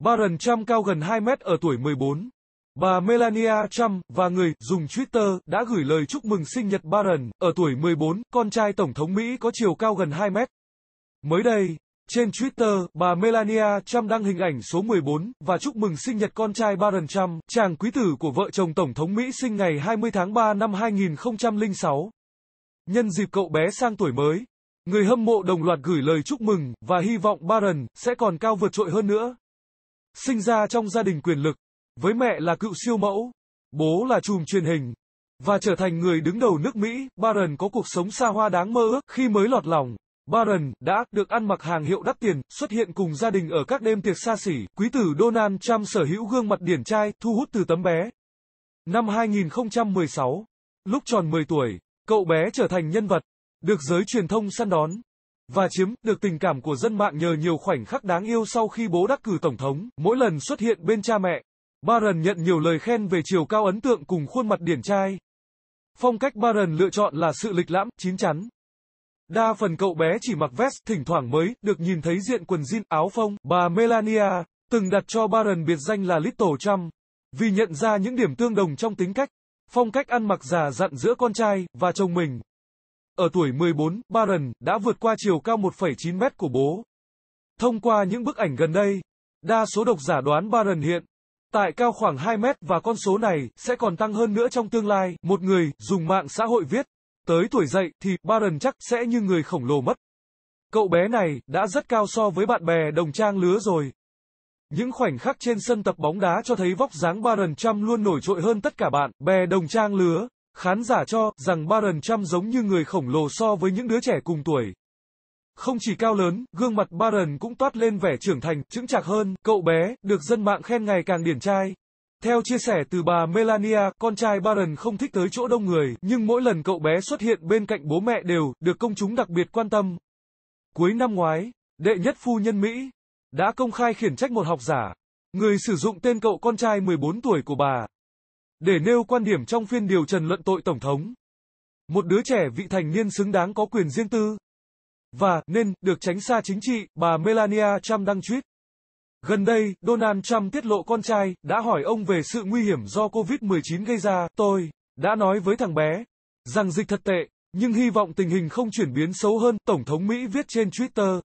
Baron Trump cao gần 2 mét ở tuổi 14. Bà Melania Trump và người dùng Twitter đã gửi lời chúc mừng sinh nhật Baron ở tuổi 14, con trai Tổng thống Mỹ có chiều cao gần 2 mét. Mới đây, trên Twitter, bà Melania Trump đăng hình ảnh số 14 và chúc mừng sinh nhật con trai Baron Trump, chàng quý tử của vợ chồng Tổng thống Mỹ sinh ngày 20 tháng 3 năm 2006. Nhân dịp cậu bé sang tuổi mới, người hâm mộ đồng loạt gửi lời chúc mừng và hy vọng Baron sẽ còn cao vượt trội hơn nữa sinh ra trong gia đình quyền lực, với mẹ là cựu siêu mẫu, bố là chùm truyền hình, và trở thành người đứng đầu nước Mỹ, Barron có cuộc sống xa hoa đáng mơ ước khi mới lọt lòng. Barron đã được ăn mặc hàng hiệu đắt tiền, xuất hiện cùng gia đình ở các đêm tiệc xa xỉ. Quý tử Donald Trump sở hữu gương mặt điển trai, thu hút từ tấm bé. Năm 2016, lúc tròn 10 tuổi, cậu bé trở thành nhân vật, được giới truyền thông săn đón và chiếm được tình cảm của dân mạng nhờ nhiều khoảnh khắc đáng yêu sau khi bố đắc cử tổng thống, mỗi lần xuất hiện bên cha mẹ. Barron nhận nhiều lời khen về chiều cao ấn tượng cùng khuôn mặt điển trai. Phong cách Barron lựa chọn là sự lịch lãm, chín chắn. Đa phần cậu bé chỉ mặc vest, thỉnh thoảng mới được nhìn thấy diện quần jean, áo phông. Bà Melania từng đặt cho Barron biệt danh là Little Trump vì nhận ra những điểm tương đồng trong tính cách, phong cách ăn mặc già dặn giữa con trai và chồng mình. Ở tuổi 14, Baron đã vượt qua chiều cao 1,9 mét của bố. Thông qua những bức ảnh gần đây, đa số độc giả đoán Baron hiện tại cao khoảng 2 mét và con số này sẽ còn tăng hơn nữa trong tương lai. Một người dùng mạng xã hội viết, tới tuổi dậy thì Baron chắc sẽ như người khổng lồ mất. Cậu bé này đã rất cao so với bạn bè đồng trang lứa rồi. Những khoảnh khắc trên sân tập bóng đá cho thấy vóc dáng Baron Trump luôn nổi trội hơn tất cả bạn bè đồng trang lứa. Khán giả cho rằng Baron Trump giống như người khổng lồ so với những đứa trẻ cùng tuổi. Không chỉ cao lớn, gương mặt Baron cũng toát lên vẻ trưởng thành, chững chạc hơn, cậu bé, được dân mạng khen ngày càng điển trai. Theo chia sẻ từ bà Melania, con trai Baron không thích tới chỗ đông người, nhưng mỗi lần cậu bé xuất hiện bên cạnh bố mẹ đều, được công chúng đặc biệt quan tâm. Cuối năm ngoái, đệ nhất phu nhân Mỹ, đã công khai khiển trách một học giả, người sử dụng tên cậu con trai 14 tuổi của bà. Để nêu quan điểm trong phiên điều trần luận tội Tổng thống. Một đứa trẻ vị thành niên xứng đáng có quyền riêng tư. Và, nên, được tránh xa chính trị, bà Melania Trump đăng tweet. Gần đây, Donald Trump tiết lộ con trai, đã hỏi ông về sự nguy hiểm do COVID-19 gây ra, tôi, đã nói với thằng bé, rằng dịch thật tệ, nhưng hy vọng tình hình không chuyển biến xấu hơn, Tổng thống Mỹ viết trên Twitter.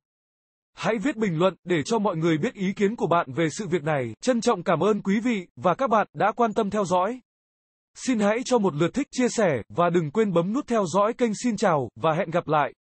Hãy viết bình luận để cho mọi người biết ý kiến của bạn về sự việc này. Trân trọng cảm ơn quý vị và các bạn đã quan tâm theo dõi. Xin hãy cho một lượt thích, chia sẻ và đừng quên bấm nút theo dõi kênh Xin chào và hẹn gặp lại.